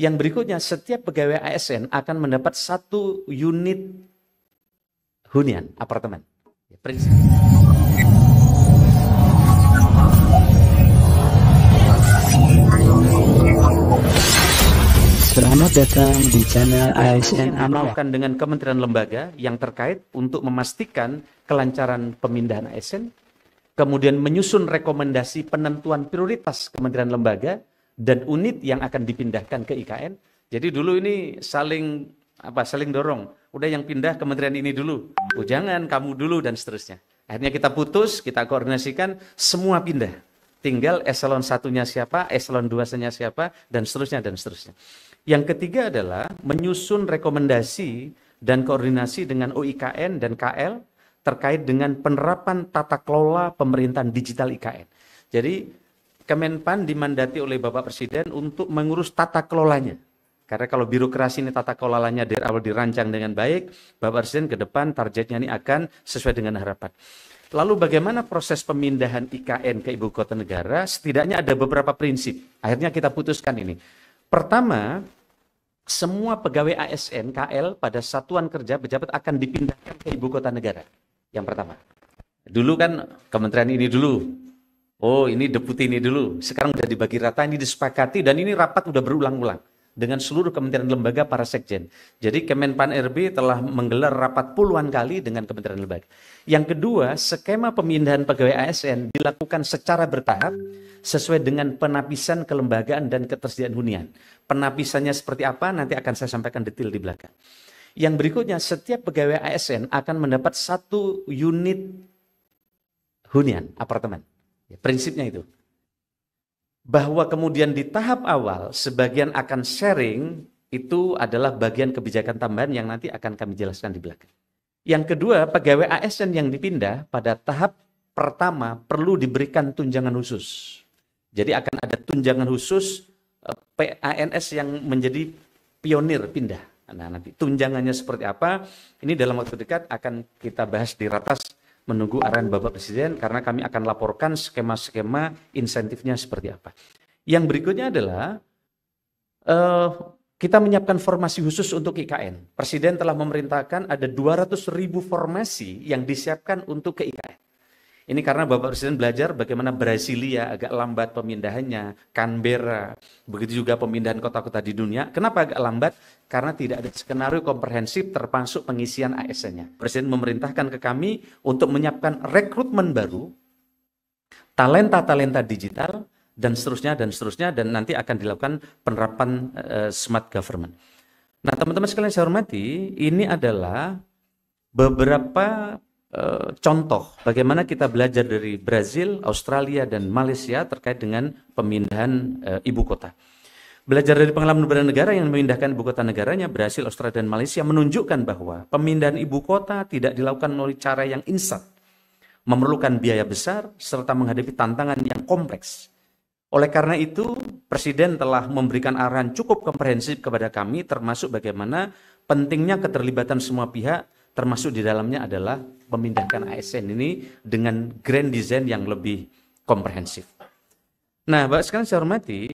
Yang berikutnya, setiap pegawai ASN akan mendapat satu unit hunian, apartemen. Ya, Prinsip. Selamat datang di channel ASN Amal. dengan kementerian lembaga yang terkait untuk memastikan kelancaran pemindahan ASN, kemudian menyusun rekomendasi penentuan prioritas kementerian lembaga dan unit yang akan dipindahkan ke IKN. Jadi dulu ini saling apa saling dorong. Udah yang pindah kementerian ini dulu. Oh jangan kamu dulu dan seterusnya. Akhirnya kita putus, kita koordinasikan semua pindah. Tinggal eselon satunya siapa, eselon dua nya siapa dan seterusnya dan seterusnya. Yang ketiga adalah menyusun rekomendasi dan koordinasi dengan OIKN dan KL terkait dengan penerapan tata kelola pemerintahan digital IKN. Jadi Kemenpan dimandati oleh Bapak Presiden untuk mengurus tata kelolanya. Karena kalau birokrasi ini tata kelolanya dari awal dirancang dengan baik, Bapak Presiden ke depan targetnya ini akan sesuai dengan harapan. Lalu bagaimana proses pemindahan IKN ke ibu kota negara? Setidaknya ada beberapa prinsip. Akhirnya kita putuskan ini. Pertama, semua pegawai ASN KL pada satuan kerja pejabat akan dipindahkan ke ibu kota negara. Yang pertama. Dulu kan kementerian ini dulu, Oh ini deputi ini dulu, sekarang sudah dibagi rata, ini disepakati dan ini rapat sudah berulang-ulang dengan seluruh kementerian lembaga para sekjen. Jadi Kemenpan RB telah menggelar rapat puluhan kali dengan kementerian lembaga. Yang kedua, skema pemindahan pegawai ASN dilakukan secara bertahap sesuai dengan penapisan kelembagaan dan ketersediaan hunian. Penapisannya seperti apa nanti akan saya sampaikan detail di belakang. Yang berikutnya, setiap pegawai ASN akan mendapat satu unit hunian, apartemen. Ya, prinsipnya itu. Bahwa kemudian di tahap awal sebagian akan sharing itu adalah bagian kebijakan tambahan yang nanti akan kami jelaskan di belakang. Yang kedua, pegawai ASN yang dipindah pada tahap pertama perlu diberikan tunjangan khusus. Jadi akan ada tunjangan khusus eh, PANS yang menjadi pionir pindah. Nah, nanti tunjangannya seperti apa? Ini dalam waktu dekat akan kita bahas di ratas menunggu arahan Bapak Presiden karena kami akan laporkan skema-skema insentifnya seperti apa. Yang berikutnya adalah uh, kita menyiapkan formasi khusus untuk IKN. Presiden telah memerintahkan ada 200 ribu formasi yang disiapkan untuk ke IKN. Ini karena Bapak Presiden belajar bagaimana Brasilia agak lambat pemindahannya, Canberra, begitu juga pemindahan kota-kota di dunia. Kenapa agak lambat? Karena tidak ada skenario komprehensif termasuk pengisian ASN-nya. Presiden memerintahkan ke kami untuk menyiapkan rekrutmen baru, talenta-talenta digital, dan seterusnya, dan seterusnya, dan nanti akan dilakukan penerapan uh, smart government. Nah, teman-teman sekalian saya hormati, ini adalah beberapa Eh, contoh bagaimana kita belajar dari Brazil, Australia, dan Malaysia terkait dengan pemindahan uh, ibu kota. Belajar dari pengalaman beberapa negara yang memindahkan ibu kota negaranya, Brasil, Australia, dan Malaysia menunjukkan bahwa pemindahan ibu kota tidak dilakukan melalui cara yang instan, memerlukan biaya besar, serta menghadapi tantangan yang kompleks. Oleh karena itu, Presiden telah memberikan arahan cukup komprehensif kepada kami, termasuk bagaimana pentingnya keterlibatan semua pihak termasuk di dalamnya adalah memindahkan ASN ini dengan grand design yang lebih komprehensif. Nah, Bapak Sekarang, saya hormati,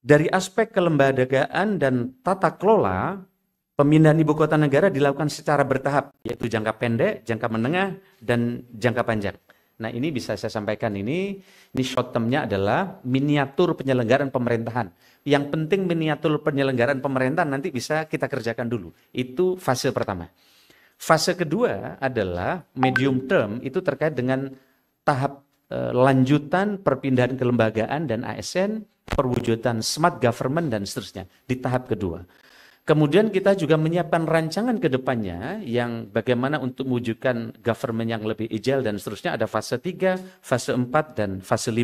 dari aspek kelembagaan dan tata kelola, pemindahan ibu kota negara dilakukan secara bertahap, yaitu jangka pendek, jangka menengah, dan jangka panjang. Nah, ini bisa saya sampaikan ini, ini short termnya adalah miniatur penyelenggaraan pemerintahan. Yang penting miniatur penyelenggaraan pemerintahan nanti bisa kita kerjakan dulu. Itu fase pertama. Fase kedua adalah medium term itu terkait dengan tahap e, lanjutan perpindahan kelembagaan dan ASN, perwujudan smart government dan seterusnya di tahap kedua. Kemudian kita juga menyiapkan rancangan ke depannya yang bagaimana untuk mewujudkan government yang lebih ideal dan seterusnya ada fase 3, fase 4 dan fase 5.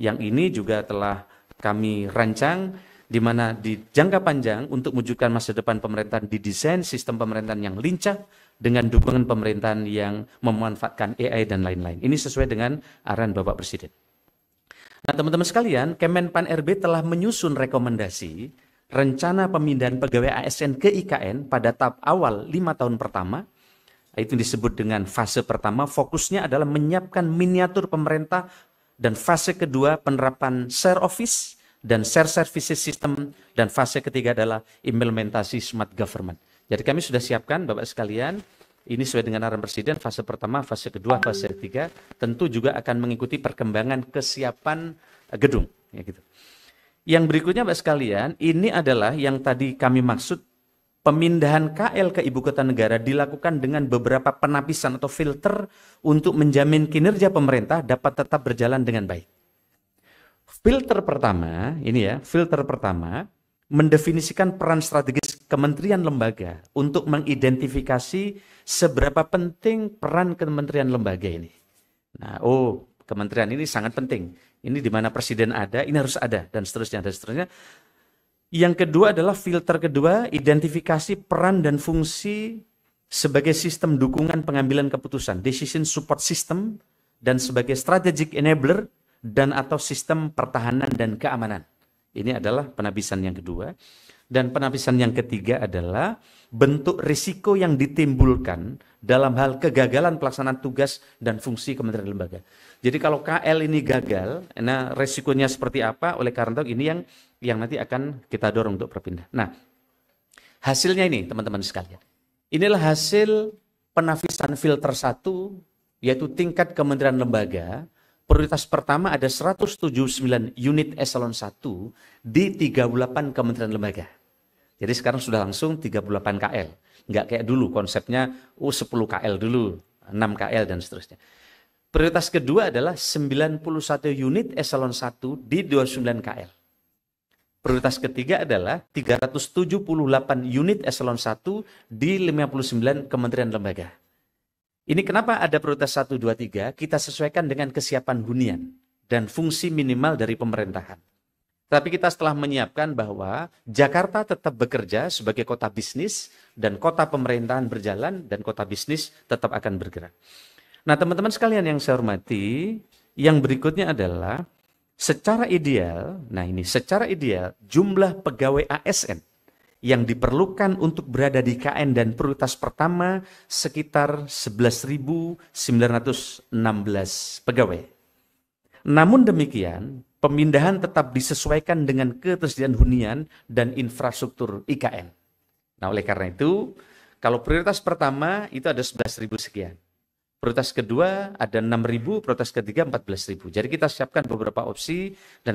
Yang ini juga telah kami rancang di mana di jangka panjang untuk mewujudkan masa depan pemerintahan didesain sistem pemerintahan yang lincah, dengan dukungan pemerintahan yang memanfaatkan AI dan lain-lain. Ini sesuai dengan arahan Bapak Presiden. Nah, teman-teman sekalian, Kemenpan RB telah menyusun rekomendasi rencana pemindahan pegawai ASN ke IKN pada tahap awal lima tahun pertama. Itu disebut dengan fase pertama, fokusnya adalah menyiapkan miniatur pemerintah dan fase kedua penerapan share office dan share services system dan fase ketiga adalah implementasi smart government. Jadi kami sudah siapkan Bapak sekalian, ini sesuai dengan arahan Presiden, fase pertama, fase kedua, fase ketiga, tentu juga akan mengikuti perkembangan kesiapan eh, gedung. Ya gitu. Yang berikutnya Bapak sekalian, ini adalah yang tadi kami maksud pemindahan KL ke ibu kota negara dilakukan dengan beberapa penapisan atau filter untuk menjamin kinerja pemerintah dapat tetap berjalan dengan baik. Filter pertama, ini ya, filter pertama mendefinisikan peran strategis kementerian lembaga untuk mengidentifikasi seberapa penting peran kementerian lembaga ini. Nah, oh, kementerian ini sangat penting. Ini di mana presiden ada, ini harus ada dan seterusnya dan seterusnya. Yang kedua adalah filter kedua, identifikasi peran dan fungsi sebagai sistem dukungan pengambilan keputusan, decision support system dan sebagai strategic enabler dan atau sistem pertahanan dan keamanan. Ini adalah penabisan yang kedua. Dan penapisan yang ketiga adalah bentuk risiko yang ditimbulkan dalam hal kegagalan pelaksanaan tugas dan fungsi kementerian lembaga. Jadi kalau KL ini gagal, nah resikonya seperti apa? Oleh karena itu ini yang yang nanti akan kita dorong untuk berpindah. Nah, hasilnya ini teman-teman sekalian. Inilah hasil penafisan filter satu yaitu tingkat kementerian lembaga prioritas pertama ada 179 unit eselon 1 di 38 kementerian lembaga. Jadi sekarang sudah langsung 38 KL. Nggak kayak dulu konsepnya oh 10 KL dulu, 6 KL dan seterusnya. Prioritas kedua adalah 91 unit eselon 1 di 29 KL. Prioritas ketiga adalah 378 unit eselon 1 di 59 kementerian lembaga. Ini kenapa ada prioritas 1, 2, 3 kita sesuaikan dengan kesiapan hunian dan fungsi minimal dari pemerintahan. Tapi kita setelah menyiapkan bahwa Jakarta tetap bekerja sebagai kota bisnis dan kota pemerintahan berjalan dan kota bisnis tetap akan bergerak. Nah teman-teman sekalian yang saya hormati, yang berikutnya adalah secara ideal, nah ini secara ideal jumlah pegawai ASN yang diperlukan untuk berada di KN dan prioritas pertama sekitar 11.916 pegawai. Namun demikian, pemindahan tetap disesuaikan dengan ketersediaan hunian dan infrastruktur IKN. Nah, oleh karena itu, kalau prioritas pertama itu ada 11.000 sekian. Prioritas kedua ada 6.000, prioritas ketiga 14.000. Jadi kita siapkan beberapa opsi dan kita